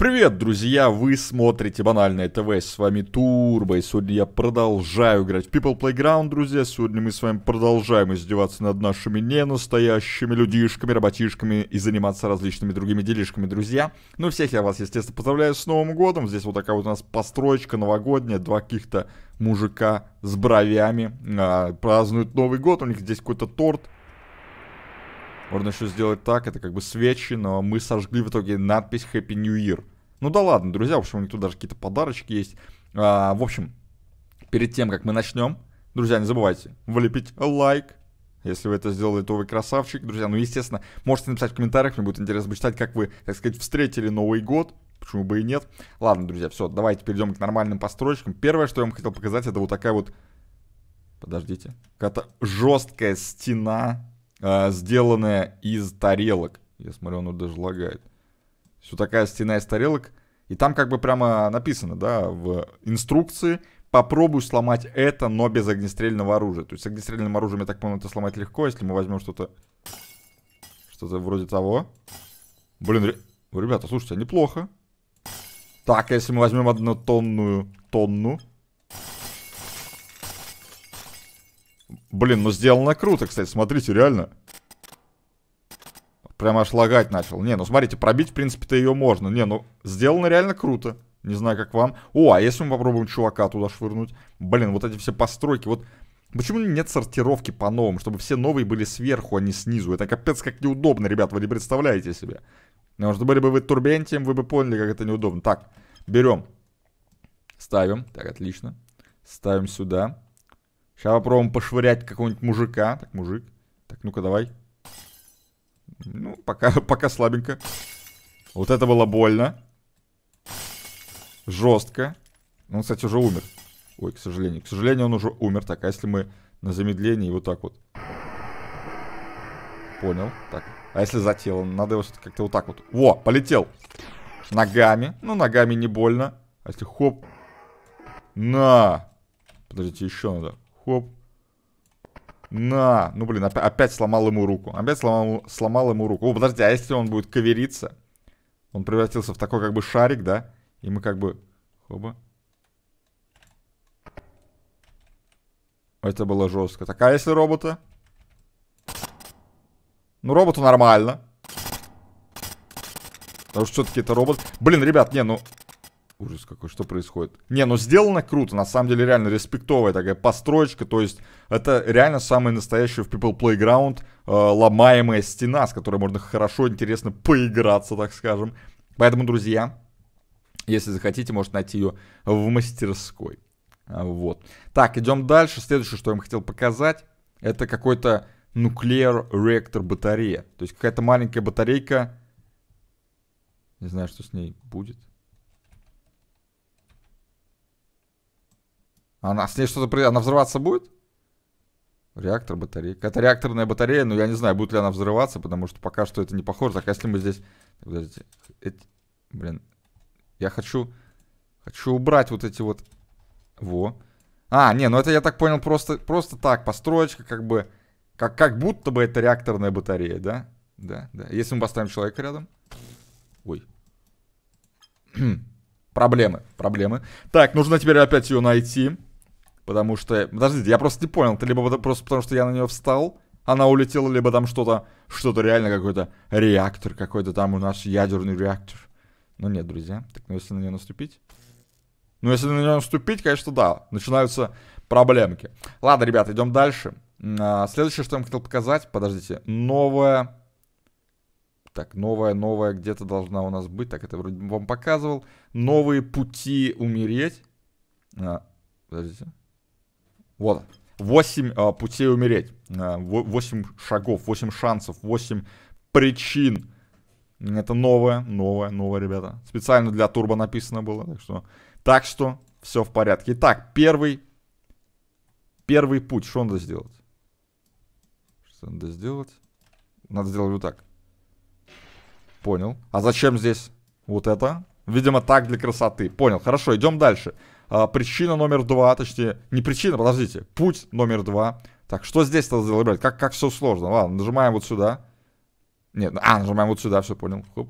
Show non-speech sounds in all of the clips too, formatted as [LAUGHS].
Привет, друзья! Вы смотрите Банальное ТВ, с вами Турбо, и сегодня я продолжаю играть в People Playground, друзья. Сегодня мы с вами продолжаем издеваться над нашими ненастоящими людишками, работишками и заниматься различными другими делишками, друзья. Ну, всех я вас, естественно, поздравляю с Новым Годом. Здесь вот такая вот у нас построечка новогодняя, два каких-то мужика с бровями а, празднуют Новый Год. У них здесь какой-то торт можно еще сделать так, это как бы свечи, но мы сожгли в итоге надпись Happy New Year. Ну да ладно, друзья, в общем, у них тут даже какие-то подарочки есть. А, в общем, перед тем, как мы начнем, друзья, не забывайте влепить лайк, если вы это сделали, то вы красавчик, друзья. Ну, естественно, можете написать в комментариях, мне будет интересно почитать, как вы, так сказать, встретили Новый год. Почему бы и нет? Ладно, друзья, все, давайте перейдем к нормальным постройкам. Первое, что я вам хотел показать, это вот такая вот... Подождите. Какая-то жесткая стена а, сделанная из тарелок. Я смотрю, оно даже лагает. Все такая стена из тарелок. И там как бы прямо написано, да, в инструкции, попробуй сломать это, но без огнестрельного оружия. То есть с огнестрельным оружием, я так понял это сломать легко, если мы возьмем что-то... Что-то вроде того. Блин, ре... ребята, слушайте, неплохо. Так, а если мы возьмем однотонную тонну, Блин, ну сделано круто, кстати, смотрите, реально. Прям аж лагать начал. Не, ну смотрите, пробить, в принципе-то, ее можно. Не, ну сделано реально круто. Не знаю, как вам. О, а если мы попробуем чувака туда швырнуть? Блин, вот эти все постройки, вот... Почему нет сортировки по новым, чтобы все новые были сверху, а не снизу? Это капец как неудобно, ребят, вы не представляете себе. Потому что были бы вы турбентием, вы бы поняли, как это неудобно. Так, берем. Ставим. Так, отлично. Ставим сюда. Сейчас попробуем пошвырять какого-нибудь мужика. Так, мужик. Так, ну-ка, давай. Ну, пока, [LAUGHS] пока слабенько. Вот это было больно. Жестко. Он, кстати, уже умер. Ой, к сожалению. К сожалению, он уже умер. Так, а если мы на замедлении вот так вот? Понял. Так. А если за тело? Надо его как-то вот так вот. Во, полетел. Ногами. Ну, ногами не больно. А если хоп. На. Подождите, еще надо. Хоп. На. Ну, блин, опять, опять сломал ему руку. Опять сломал, сломал ему руку. О, подожди, а если он будет ковериться, Он превратился в такой как бы шарик, да? И мы как бы... Хоба. Это было жестко. Такая если робота? Ну, роботу нормально. Потому что все-таки это робот. Блин, ребят, не, ну... Ужас какой, что происходит? Не, ну сделано круто, на самом деле реально респектовая такая построечка, то есть это реально самый настоящий в People Playground э, ломаемая стена, с которой можно хорошо, интересно поиграться, так скажем. Поэтому, друзья, если захотите, можете найти ее в мастерской. А, вот. Так, идем дальше. Следующее, что я вам хотел показать, это какой-то нуклеар реактор батарея. То есть какая-то маленькая батарейка. Не знаю, что с ней будет. Она с ней что-то... Она взрываться будет? Реактор, батарейка. Это реакторная батарея, но я не знаю, будет ли она взрываться, потому что пока что это не похоже. Так, а если мы здесь... Подождите. Эти... Блин. Я хочу... Хочу убрать вот эти вот... Во. А, не, ну это я так понял, просто, просто так, построечка как бы... Как, как будто бы это реакторная батарея, да? Да, да. Если мы поставим человека рядом... Ой. [CLEARS THROAT] проблемы, проблемы. Так, нужно теперь опять ее найти. Потому что... Подождите, я просто не понял. Это либо просто потому, что я на нее встал, она улетела, либо там что-то... Что-то реально какой-то реактор какой-то там у нас ядерный реактор. Ну нет, друзья. Так, ну если на нее наступить... Ну если на нее наступить, конечно, да. Начинаются проблемки. Ладно, ребята, идем дальше. А, следующее, что я вам хотел показать... Подождите. Новое... Так, новая, новая где-то должна у нас быть. Так, это вроде бы вам показывал. Новые пути умереть. А, подождите. Вот он. 8 э, путей умереть. Э, а, 8 шагов, 8 шансов, 8 причин. Это новое, новое, новое, ребята. Специально для турбо написано было. Так что, так что все в порядке. Итак, первый, первый путь. Что надо сделать? Что надо сделать? Надо сделать вот так. Понял. А зачем здесь вот это? Видимо, так для красоты. Понял. Хорошо, идем дальше. А, причина номер два, точнее, не причина, подождите, путь номер два. Так, что здесь надо зарубать? Как, как все сложно? Ладно, нажимаем вот сюда. Нет, а, нажимаем вот сюда, все понял. Хоп.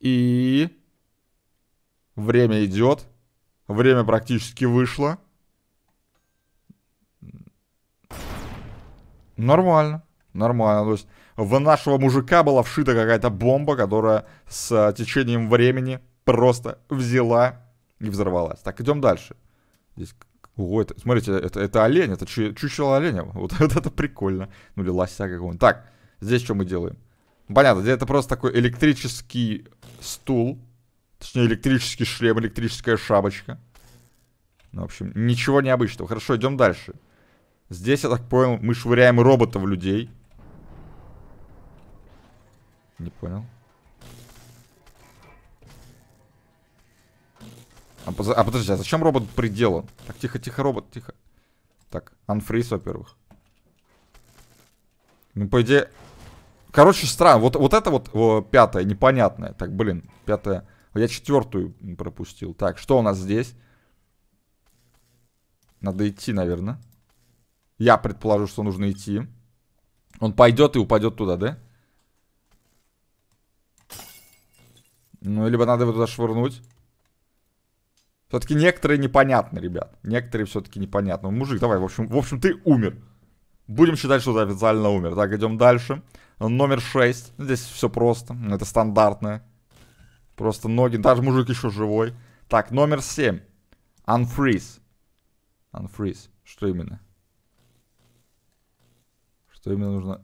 И... Время идет. Время практически вышло. Нормально, нормально. То есть в нашего мужика была вшита какая-то бомба, которая с а, течением времени просто взяла и взорвалась. Так, идем дальше. Здесь Ого, это, смотрите, это, это олень, это чучело оленя. [LAUGHS] Вот, вот это прикольно. Ну или лося какого-нибудь. Так, здесь что мы делаем? Понятно, здесь это просто такой электрический стул. Точнее, электрический шлем, электрическая шапочка. Ну, в общем, ничего необычного. Хорошо, идем дальше. Здесь, я так понял, мы швыряем роботов людей. Не понял. А, а, подожди, а зачем робот приделан? Так, тихо-тихо, робот, тихо. Так, анфриз, во-первых. Ну, по идее... Короче, странно. Вот, вот это вот о, пятое, непонятное. Так, блин, пятое... Я четвертую пропустил. Так, что у нас здесь? Надо идти, наверное. Я предположу, что нужно идти. Он пойдет и упадет туда, да? Ну, либо надо его туда швырнуть. Все-таки некоторые непонятны, ребят. Некоторые все-таки непонятны. Мужик, давай, в общем, в общем, ты умер. Будем считать, что ты официально умер. Так, идем дальше. Номер 6. Здесь все просто. Это стандартное. Просто ноги. Даже мужик еще живой. Так, номер 7. Unfreeze. Unfreeze. Что именно? Что именно нужно?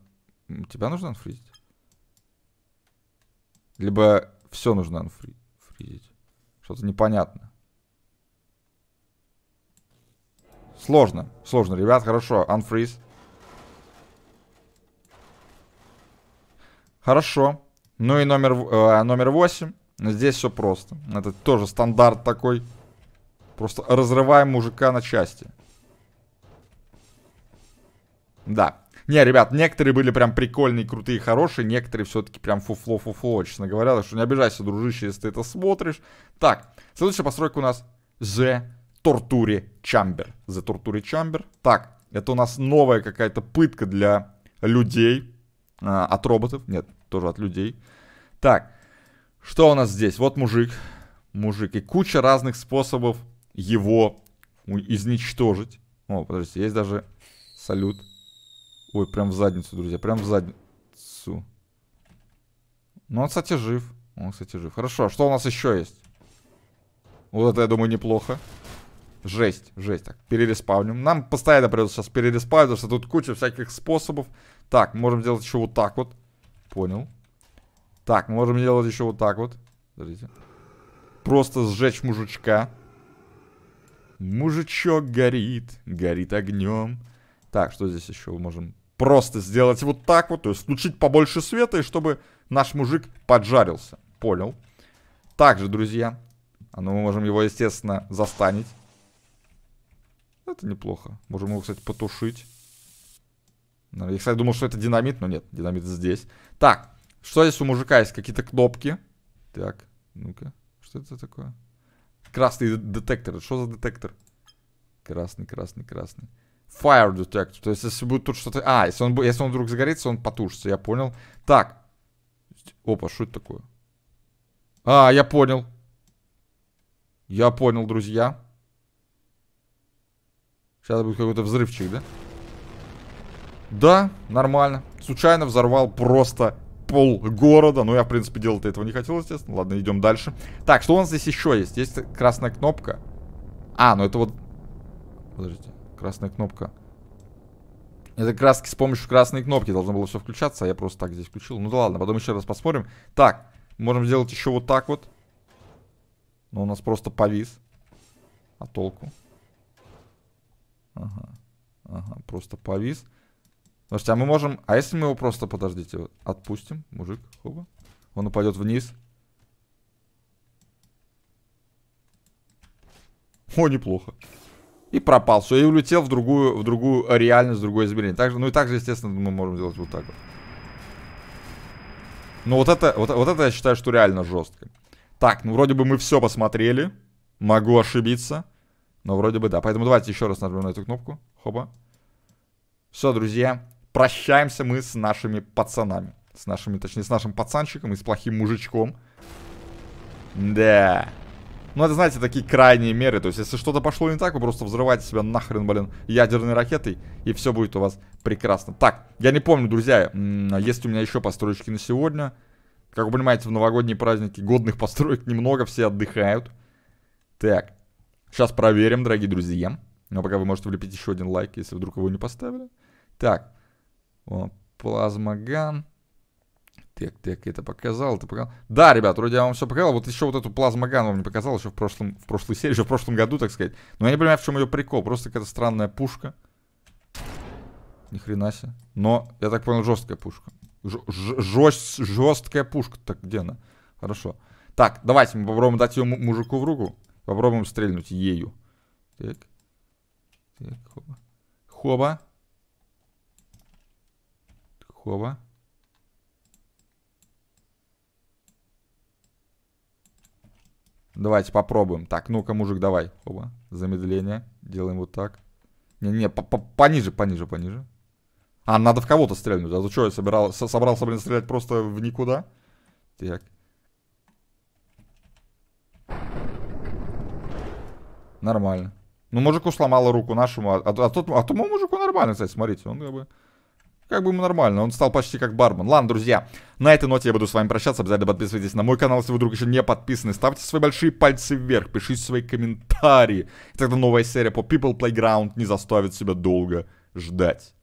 Тебя нужно анфризить? Либо все нужно анфризить? Что-то непонятно. Сложно. Сложно, ребят, хорошо. Unfreeze. Хорошо. Ну и номер, э, номер 8. Здесь все просто. Это тоже стандарт такой. Просто разрываем мужика на части. Да. Не, ребят, некоторые были прям прикольные, крутые, хорошие. Некоторые все-таки прям фуфло-фуфло, честно говоря. Так что не обижайся, дружище, если ты это смотришь. Так, следующая постройка у нас The Тортури Чамбер. The Тортури Чамбер. Так, это у нас новая какая-то пытка для людей. А, от роботов. Нет, тоже от людей. Так, что у нас здесь? Вот мужик. Мужик. И куча разных способов его изничтожить. О, подождите, есть даже салют. Ой, прям в задницу, друзья, прям в задницу. Ну, он, кстати, жив. Он, кстати, жив. Хорошо, а что у нас еще есть? Вот это, я думаю, неплохо. Жесть, жесть. Так, перереспавним. Нам постоянно придется сейчас перереспавить, потому что тут куча всяких способов. Так, можем делать еще вот так вот. Понял. Так, можем делать еще вот так вот. Смотрите. Просто сжечь мужичка. Мужичок горит, горит огнем. Так, что здесь еще можем? Просто сделать вот так вот, то есть включить побольше света, и чтобы наш мужик поджарился. Понял. Также, друзья, а ну, мы можем его, естественно, застанить. Это неплохо. Можем его, кстати, потушить. Я, кстати, думал, что это динамит, но нет, динамит здесь. Так, что здесь у мужика есть? Какие-то кнопки. Так, ну-ка, что это такое? Красный детектор. Что за детектор? Красный, красный, красный. Fire detector. То есть, если будет тут что-то... А, если он, если он вдруг загорится, он потушится. Я понял. Так. Опа, что это такое? А, я понял. Я понял, друзья. Сейчас будет какой-то взрывчик, да? Да, нормально. Случайно взорвал просто пол города. Но ну, я, в принципе, делать этого не хотел, естественно. Ладно, идем дальше. Так, что у нас здесь еще есть? Есть красная кнопка. А, ну это вот... Подождите. Красная кнопка. Это краски с помощью красной кнопки должно было все включаться, а я просто так здесь включил. Ну да ладно, потом еще раз посмотрим. Так, можем сделать еще вот так вот. Но у нас просто повис. А толку? Ага. Ага, просто повис. Слушайте, а мы можем... А если мы его просто, подождите, отпустим, мужик, хоба. Он упадет вниз. О, неплохо. И пропал. Все, и улетел в другую, в другую реальность, в другое измерение. Также, ну и также, естественно, мы можем сделать вот так вот. Ну вот это, вот, вот это я считаю, что реально жестко. Так, ну вроде бы мы все посмотрели. Могу ошибиться. Но вроде бы да. Поэтому давайте еще раз нажмем на эту кнопку. Хоба. Все, друзья. Прощаемся мы с нашими пацанами. С нашими, точнее, с нашим пацанчиком и с плохим мужичком. Да. Ну, это, знаете, такие крайние меры. То есть, если что-то пошло не так, вы просто взрываете себя нахрен, блин, ядерной ракетой, и все будет у вас прекрасно. Так, я не помню, друзья, есть у меня еще построечки на сегодня. Как вы понимаете, в новогодние праздники годных [LAUGHS] построек немного, все отдыхают. Так, Сейчас проверим, дорогие друзья. Но пока вы можете влепить еще один лайк, если вдруг его не поставили. Так. Плазмоган. Так, так, это показал, это показал. Да, ребят, вроде я вам все показал. Вот еще вот эту плазмоган вам не показал еще в, прошлом, в прошлой серии, еще в прошлом году, так сказать. Но я не понимаю, в чем ее прикол. Просто какая-то странная пушка. Ни хрена себе. Но, я так понял, жесткая пушка. Ж жест жесткая пушка. Так, где она? Хорошо. Так, давайте мы попробуем дать ее мужику в руку. Попробуем стрельнуть ею. Так. Так, хоба. Хоба. Хоба. Давайте попробуем. Так, ну-ка, мужик, давай. хоба, Замедление. Делаем вот так. Не-не, пониже, пониже, пониже. А, надо в кого-то стрельнуть. А за что, я собирал, собрался, блин, стрелять просто в никуда? Так. Нормально. Ну, мужику сломало руку нашему, а, а, тот, а тому мужику нормально, кстати, смотрите, он как бы... Как бы ему нормально, он стал почти как бармен. Ладно, друзья, на этой ноте я буду с вами прощаться. Обязательно подписывайтесь на мой канал, если вы вдруг еще не подписаны. Ставьте свои большие пальцы вверх, пишите свои комментарии. И тогда новая серия по People Playground не заставит себя долго ждать.